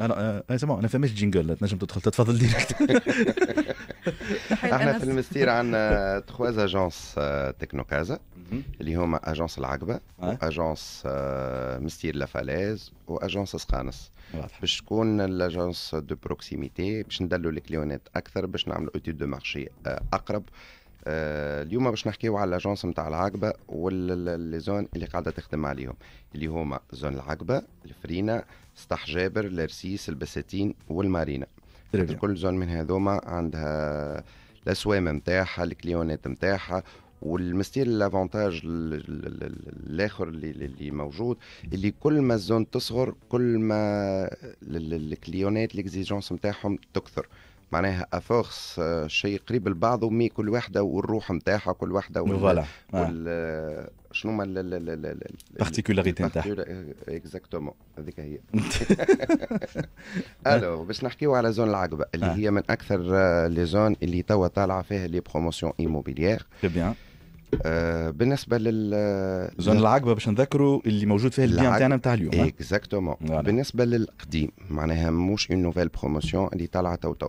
انا أه، انا سمع انا فهمت جينجل تنجم تدخل تتفضل ديريكت احنا في المستير عندنا تخواز اجونس تكنو كازا اللي هما اجونس العقبه واجونس آه. آه، مستير لافالاز واجونس سقانس باش تكون الاجونس دو بروكسيميتي باش ندلوا الكليونات اكثر باش نعملوا اوتي دو مارشي اقرب آه، اليوم باش نحكيو على لاجونس نتاع العقبه واللي زون اللي قاعده تخدم عليهم اللي هما زون العقبه الفرينه سطح جابر الرسيس البساتين والمارينا كل زون من هذوما عندها الاسوام نتاعها الكليونات نتاعها والمستير الافونتاج الاخر اللي, اللي موجود اللي كل ما الزون تصغر كل ما الكليونات الاكزيجونس نتاعهم تكثر معناها افورس آه، شيء قريب لبعضه مي كل واحده والروح نتاعها كل واحده وال... فوالا وال... آه، شنو هما البارتيكولاريتي نتاعها اكزاكتومون هذيك هي الو باش نحكيو على زون العقبه اللي هي من اكثر آه، لي زون اللي توا طالعه فيها لي بروموسيون ايموبيليير بيان بالنسبه لل زون العقبه باش نذكروا اللي موجود فيه البيان تاعنا نتاع اليوم اكزاكتومون بالنسبه للقديم معناها مش اون نوفيل بروموسيون اللي طالعه تو تو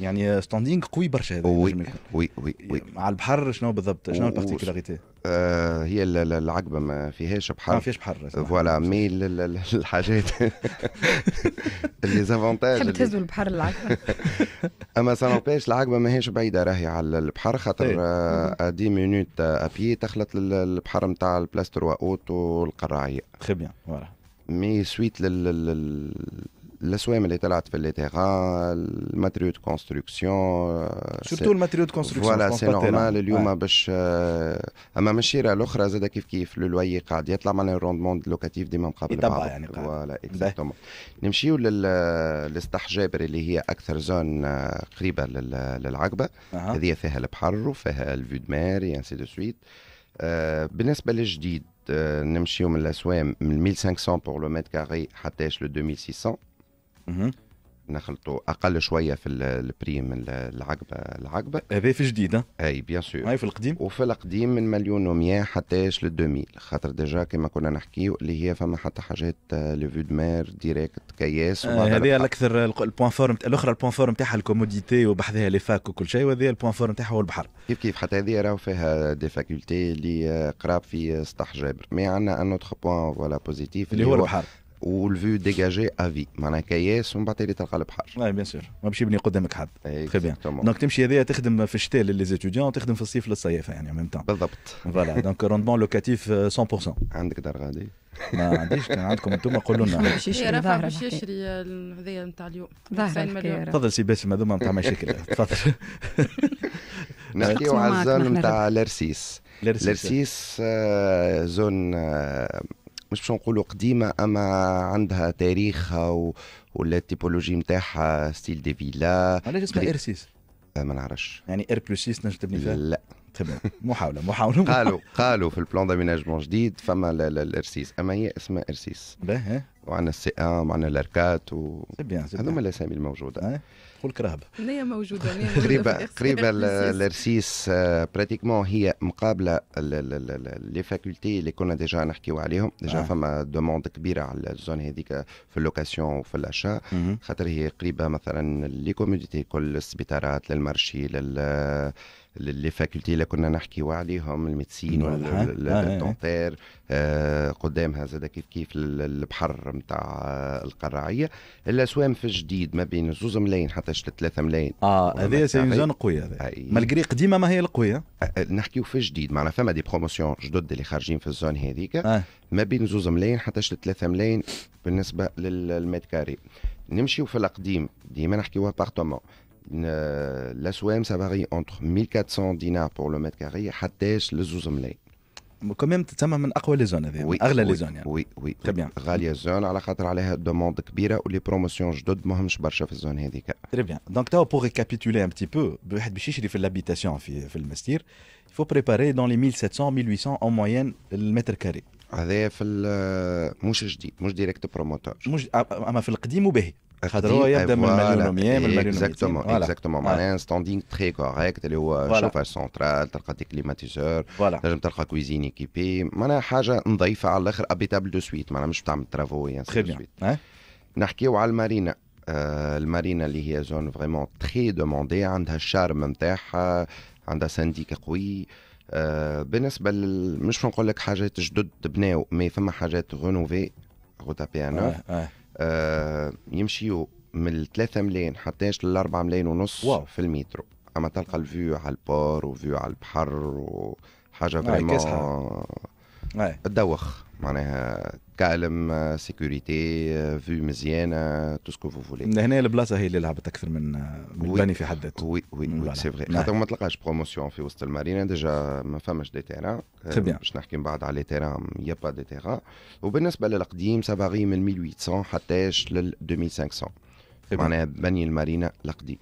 يعني ستاندينغ قوي برشا هذا وي وي وي يعني وي مع البحر شنو بالضبط شنو البارتيكولاريتي؟ آه هي العقبه ما فيهاش بحر ما فيهاش بحر فوالا مي الحاجات اللي زافونتاج تحب تهزوا البحر العقبه اما سامباش العقبه ماهيش بعيده راهي على البحر خاطر دي مينوت ابي تخلط البحر نتاع البلاستر واوت والقراعيه تخي بيان فوالا مي سويت لل السوام اللي طلعت في الليتيرا الماتريو دو كونستركسيون آه، سورتو الماتريو دو كونستركسيون فوالا سي نورمال اليوم باش آه، اما من الشيره الاخرى زاد كيف كيف لوي قاعد يطلع معنا الروندمون لوكاتيف ديما مقابل بعض يعني فوالا اكزاكتومون نمشيو للاستحجابر آه، اللي هي اكثر زون قريبه للعقبه هذه فيها البحر وفيها الفيو دو مير انسي دو سويت بالنسبه للجديد نمشيو من الاسوام من 1500 بور لو متر كاري حتى ل 2600 نخلطوا اقل شويه في البريم العقبه العقبه هذا في جديد اي بيان سور هاي في القديم وفي القديم من مليون و100 حتى ل 2000 خاطر ديجا كما كنا نحكيو اللي هي فما حتى حاجات لي فيو دو مير ديريكت كياس آه، هذه الاكثر البوان فور الاخرى البوان فور نتاعها الكوموديتي وبحذاها لي فاك وكل شيء وهذه البوان فور نتاعها هو البحر كيف كيف حتى هذه راهو فيها دي فاكولتي اللي آه، قراب في آه، سطح جابر مي عندنا ان اوتر بوان فوالا بوزيتيف اللي هو البحر والفيو ديجاجي افي معناها كياس ومن بعد تلقى البحر. اي بيان سور ما باش يبني قدامك حد. تخي بيان. دونك تمشي هذايا تخدم في الشتاء لليزيتيديون وتخدم في الصيف للصيافه يعني ميم تان. بالضبط. فوالا دونك روندمون لوكاتيف 100%. عندك دار غادي؟ ما عنديش كان عندكم انتم قولوا لنا رفع باش يشري هذايا نتاع اليوم تفضل سي باسم هذوما نتاع مشاكل تفضل نحكيو على الزون نتاع لرسيس لرسيس زون مش باش نقولوا قديمه اما عندها تاريخها و... ولا التيبولوجي نتاعها ستيل دي فيلا علاش اسمها ار 6 آه، ما نعرفش يعني ار بلس 6 نجم تبني فيها لا تمام محاوله محاوله قالوا قالوا في البلان داميناجمون جديد فما الارسيس اما هي اسمها ارسيس باهي وعندنا السئام وعندنا الاركات و... هذوما الاسامي الموجوده قول كرهب هي موجوده قريبه قريبه الرسيس براتيكمون آه، هي مقابله لي فاكولتي اللي كنا ديجا نحكيو عليهم ديجا فما دوموند كبيره على الزون هذيك في اللوكاسيون وفي الاشا mm-hmm. خاطر هي قريبه مثلا لي كوميديتي كل السبيطارات للمارشي لل لي فاكولتي اللي كنا نحكيو عليهم الميدسين mm-hmm. والدونتير آه، قدامها زاد كيف كيف البحر نتاع القراعيه الا سوام في الجديد ما بين زوز ملايين حتى 3 ملايين اه هذا سي زون قويه مالغري قديمه ما هي القويه أه، أه، نحكيو في الجديد معنا فما دي بروموسيون جدد اللي خارجين في الزون هذيك آه. ما بين زوز ملايين حتى 3 ملايين بالنسبه للميت كاري نمشيو في القديم ديما نحكيو ابارتمون الاسوام سافاري اونتر 1400 دينار بور لو متر كاري حتى ل 12 ملايين كمان تسمى من اقوى لي زون هذه اغلى لي زون يعني وي وي تري طيب، غاليه زون على خاطر عليها دوموند كبيره ولي بروموسيون جدد مهمش برشا في الزون هذيك تري بيان دونك تو بور ريكابيتولي ان بتي بو واحد باش يشري في لابيتاسيون في في المستير يفو بريباري دون لي 1700 1800 اون موين المتر كاري هذايا في مش جديد مش ديريكت بروموتور مش اما في القديم وباهي خاطر هو يبدا من المليون و من مليون اكزاكتومون اكزاكتومون معناها ستاندينغ تري كوريكت اللي هو شوفه سونترال تلقى دي كليماتيزور تنجم تلقى كويزين ايكيبي معناها حاجه نظيفه على الاخر ابيتابل دو سويت معناها مش تعمل ترافو نحكيو على المارينا آه، المارينا اللي هي زون فريمون تري دوموندي عندها الشارم نتاعها آه، عندها سانديك قوي آه، بالنسبه لل... مش نقول لك حاجات جدد بناو مي فما حاجات رونوفي غوتابي انا آه، يمشيوا من 3 ملايين حتى ل 4 ملايين ونص واو. في المترو اما تلقى الفيو على البار وفيو على البحر وحاجه فريمون تدوخ معناها تكلم سيكوريتي في مزيانه تو سكو فو فولي هنا البلاصه هي اللي لعبت اكثر من آه، من في حد ذاته وي وي وي سي فغي خاطر ما تلقاش بروموسيون في وسط المارينا ديجا ما فماش دي تيران آه، باش نحكي من بعد على تيران يا با دي تيران وبالنسبه للقديم سافاري من 1800 حتى لل 2500 معناها بني المارينا القديم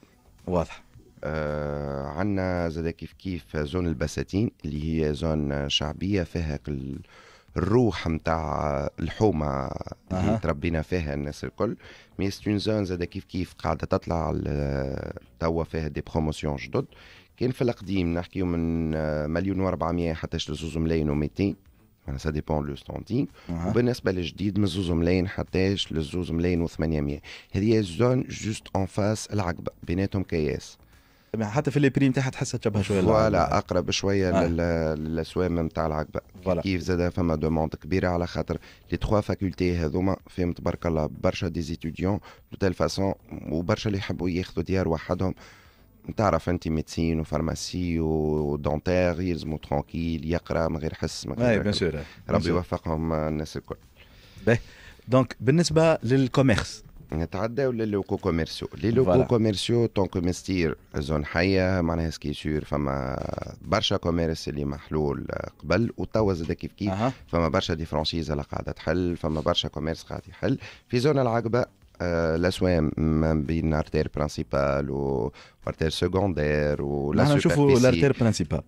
واضح آه عندنا زاد كيف كيف زون البساتين اللي هي زون شعبيه فيها الروح نتاع الحومه اللي أه. تربينا فيها الناس الكل مي سي زون زاد كيف كيف قاعده تطلع توا فيها دي بروموسيون جدد كان في القديم نحكيو من مليون و400 حتى لزوز ملايين و200 معناها سا ديبون لو ستونتين أه. وبالنسبه للجديد من زوز ملايين حتى لزوز ملايين و800 هذه زون جوست اون فاس العقبه بيناتهم كياس يعني حتى في البريم تاعها تحسها تشبه شويه فوالا اقرب شويه آه. للسوام نتاع العقبه فوالا كيف زاد فما دوموند كبيره على خاطر لي تخوا فاكولتي هذوما فيهم تبارك الله برشا ديزيتيديون دو تيل فاسون وبرشا اللي يحبوا ياخذوا ديار وحدهم تعرف انت ميدسين وفارماسي ودونتيغ يلزموا ترونكيل يقرا من غير حس من آه، غير بيان سور ربي يوفقهم الناس الكل باهي دونك بالنسبه للكوميرس نتعداو للوكو كوميرسيو لي لوكو كوميرسيو طونك مستير زون حيه معناها سكي سور فما برشا كوميرس اللي محلول آه، قبل وتوا زاد كيف كيف -huh. فما برشا دي فرانشيز اللي قاعده تحل فما برشا كوميرس قاعد يحل في زون العقبه الاسوام آه، ما بين ارتير برانسيبال و ارتير سكوندير ولا نحن نشوفوا الارتير برانسيبال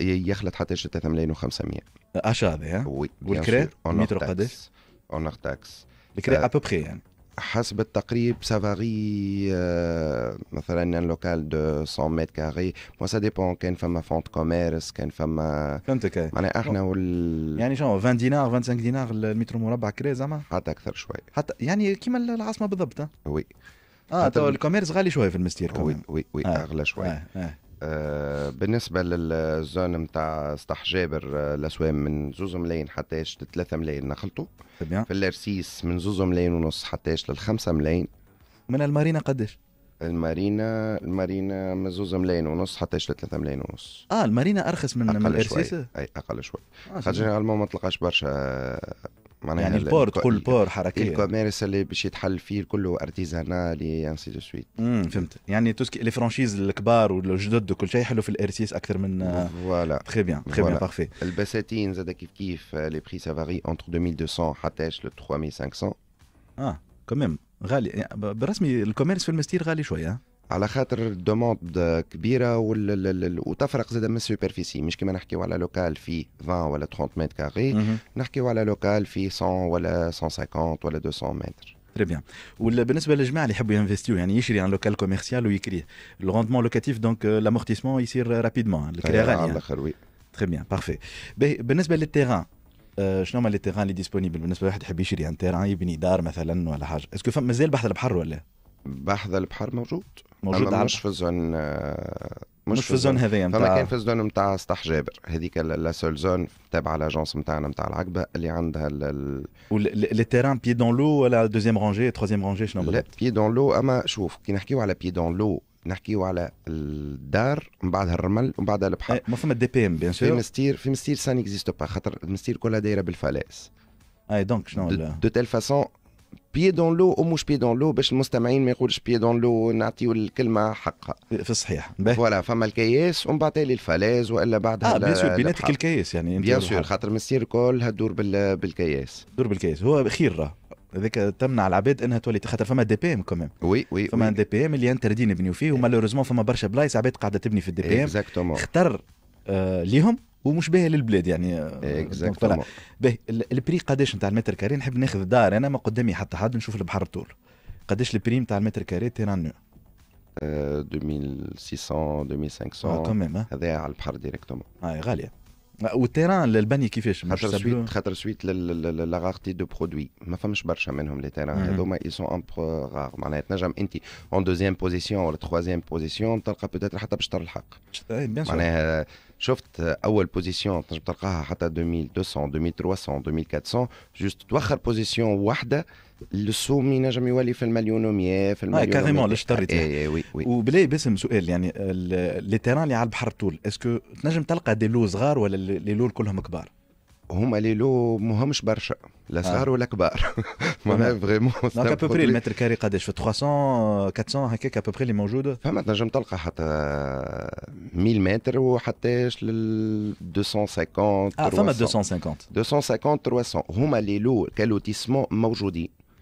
يخلط حتى 3 ملايين و500 اش هذا وي والكري متر قداش اون تاكس الكري ابوبخي يعني حسب التقريب سافاري آه، مثلا ان لوكال دو 100 متر كاري مو سا ديبون كان فما فونت كوميرس كان فما فهمتك معناها احنا آه. وال يعني شنو 20 دينار 25 دينار المتر مربع كري زعما حتى اكثر شوي حتى يعني كيما العاصمه بالضبط آه. وي اه تو الكوميرس غالي شويه في المستير كمان وي وي اغلى شويه آه، بالنسبه للزون نتاع سطح جابر الاسوام آه، من زوز ملايين حتى ايش 3 ملايين نخلطوا طيب، في الارسيس من زوز ملايين ونص حتى لل 5 ملايين من المارينا قداش؟ المارينا المارينا من زوز ملايين ونص حتى ل 3 ملايين ونص اه المارينا ارخص من, من الارسيس؟ اي اقل شوي آه خاطر جينيرالمون ما تلقاش برشا معناها يعني البور كل بور حركيه الكوميرس اللي باش يتحل فيه كله ارتيزانالي انسي دو سويت فهمت يعني توسكي لي فرانشيز الكبار والجدد وكل شيء يحلوا في الارتيس اكثر من فوالا تري بيان تري بيان بارفي البساتين زاد كيف كيف لي بري سافاري اونتر 2200 حتى 3500 اه كوميم غالي يعني بالرسمي الكوميرس في المستير غالي شويه على خاطر الدوموند كبيره وتفرق زاد من السوبرفيسي مش كما نحكيو على لوكال في 20 ولا 30 متر كاري نحكيو على لوكال في 100 ولا 150 ولا 200 متر تري بيان وبالنسبه للجماعه اللي يحبوا ينفستيو يعني يشري ان لوكال كوميرسيال ويكريه الروندمون لوكاتيف دونك لامورتيسمون يصير رابيدمون الكريا غاليه على الاخر وي تري بيان بارفي بالنسبه للتيران euh, شنو هما لي تيران اللي ديسبونيبل بالنسبه لواحد يحب يشري ان تيران يبني دار مثلا ولا حاجه اسكو مازال بحث البحر ولا بحذا البحر موجود موجود على مش في زون آه، مش, مش في الزون هذايا نتاع فما كان في الزون نتاع سطح جابر هذيك لا سول زون تابعه لاجونس نتاعنا نتاع العقبه اللي عندها ال لي تيران بيي دون لو ولا دوزيام رونجي تروزيام رونجي شنو لا بيي دون لو اما شوف كي نحكيو على بيي دون لو نحكيو على الدار من بعدها الرمل ومن بعدها البحر إيه، ما فما دي بي ام بيان سور في مستير في مستير سان اكزيست با خاطر المستير كلها دايره بالفلاس اي دونك شنو دو تيل فاسون بيي دون لو ومش بيي دون لو باش المستمعين ما يقولش بيي دون لو نعطيو الكلمه حقها في الصحيح فوالا فما الكياس ومن بعد تالي الفلاز والا بعدها اه بيان سور بيناتك الكياس يعني بيان سور خاطر مسير كلها تدور بالكياس تدور بالكياس هو خير راه هذاك تمنع العباد انها تولي خاطر فما دي بي ام كمان وي وي فما وي. دي بي ام اللي انتردين نبنيو فيه ومالوريزمون فما برشا بلايص عباد قاعده تبني في الدي بي ام اكزاكتومون اختر آه ليهم ومش باهي للبلاد يعني اكزاكتومون آه، إيه، باهي البري قداش نتاع المتر كاري نحب ناخذ دار انا ما قدامي حتى حد نشوف البحر الطول قداش البري نتاع المتر كاري تيران نو 2600 2500 هذا على البحر ديريكتومون اه غاليه والتيران البني كيفاش خاطر سويت خاطر سويت لاغارتي دو برودوي ما فماش برشا منهم لي تيران هذوما اي سون امبر معناها تنجم انت اون دوزيام بوزيسيون ولا تخوازيام بوزيسيون تلقى بوتيتر حتى باش تلحق إيه، معناها شفت اول بوزيسيون تنجم تلقاها حتى 2200 2300 2400 جوست توخر بوزيسيون واحده لسو ينجم نجم يولي في المليون و100 في المليون كاريمون الاشتريت اي وي وي وبلاي باسم سؤال يعني لي تيران اللي على البحر طول اسكو تنجم تلقى دي لو صغار ولا لي لو كلهم كبار؟ هما لي لو مهمش برشا لا آه. صغار آه. ولا كبار معناها فريمون دونك بوبري المتر كاري قداش في 300 400 هكاك بوبري اللي موجوده فما تنجم تلقى حتى 1000 متر وحتى 250 آه فما 250 250 300 هما لي لو كالوتيسمون موجودين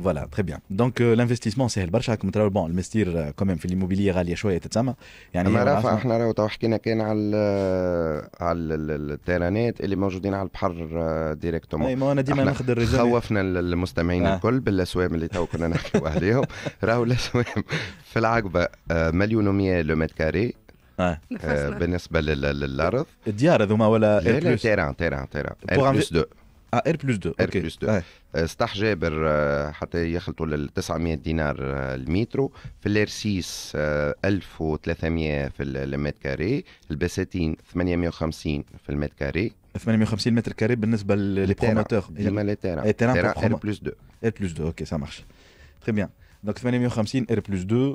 فوالا تري بيان دونك الانفستيسمون ساهل سهل برشا كما تراو بون المستير كوميم في الإيموبيلية غالية شوية تتسمى يعني ما رافع احنا راهو تو حكينا كان على على التيرانات اللي موجودين على البحر آه، ديريكتومون اي ما انا ديما ناخذ الرجال خوفنا المستمعين آه. الكل بالاسوام اللي تو كنا نحكيو عليهم راهو الاسوام في العقبة آه، مليون و100 لو متر كاري آه. بالنسبة للأرض الديار هذوما ولا لا لا تيران تيران تيران بلس دو اه ار بلس 2 ار بلس 2 سطح جابر آه، حتى يخلطوا لل 900 دينار آه، المترو في الار 6 1300 في المتر كاري البساتين 850 في المتر كاري 850 متر كاري بالنسبه لي زعما لي تيران تيران ار بلس 2 ار بلس 2 اوكي سا مارش تري بيان دونك 850 ار بلس 2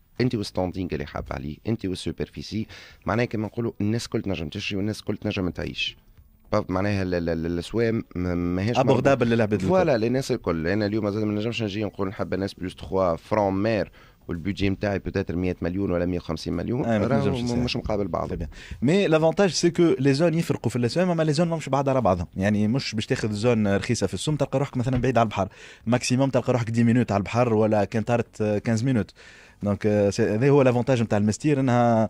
انت والستاندينغ اللي حاب عليه انت والسوبرفيسي معناها كما نقولوا الناس الكل تنجم تشري والناس الكل تنجم تعيش معناها الاسوام ماهيش ابوردابل للعباد فوالا للناس الكل انا اليوم ما نجمش نجي نقول نحب الناس بلوس 3 فرون مير والبيجي نتاعي بوتيتر 100 مليون ولا 150 مليون ah, مش مقابل بعض مي لافونتاج سي كو لي زون يفرقوا في الاسوام اما لي زون ماهمش بعض على بعضهم يعني مش باش تاخذ زون رخيصه في السوم تلقى روحك مثلا بعيد على البحر ماكسيموم تلقى روحك 10 مينوت على البحر ولا كان طارت 15 آه، مينوت Donc, euh, c'est, c'est, l'avantage de l'avantage c'est, hein,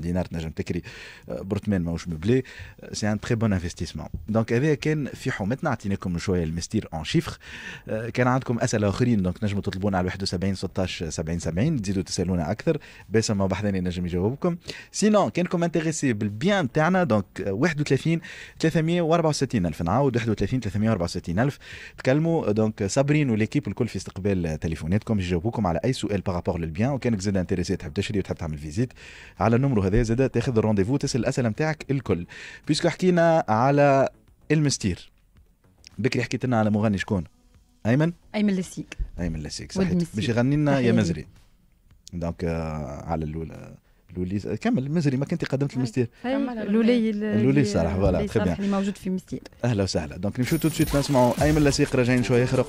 مليون دينار تنجم تكري آه، برتمان ماهوش مبلي آه، سي ان تري بون انفستيسمون دونك هذا كان في حومتنا عطيناكم شويه المستير اون آه، شيفر كان عندكم اسئله اخرين دونك نجموا تطلبونا على 71 16 70 70 تزيدوا تسالونا اكثر باسم بحذاني نجم يجاوبكم سينون كانكم انتريسي بالبيان تاعنا دونك 31 364 الف نعاود 31 364 الف تكلموا دونك صابرين وليكيب الكل في استقبال تليفوناتكم يجاوبوكم على اي سؤال بارابور للبيان وكانك زاد انتريسي تحب تشري وتحب تعمل فيزيت على نمرو هدايا زي تاخذ الرونديفو تسال الاسئله نتاعك الكل بيسكو حكينا على المستير بكري حكيت لنا على مغني شكون ايمن ايمن لسيك ايمن لسيك صحيح باش يغني لنا يا مزري دونك آه، على الاولى لولي كمل مزري ما كنت قدمت المستير لولي لولي صراحه فوالا اللي موجود في المستير اهلا وسهلا دونك نمشيو تو سويت نسمعوا ايمن لسيق راجعين شويه اخرى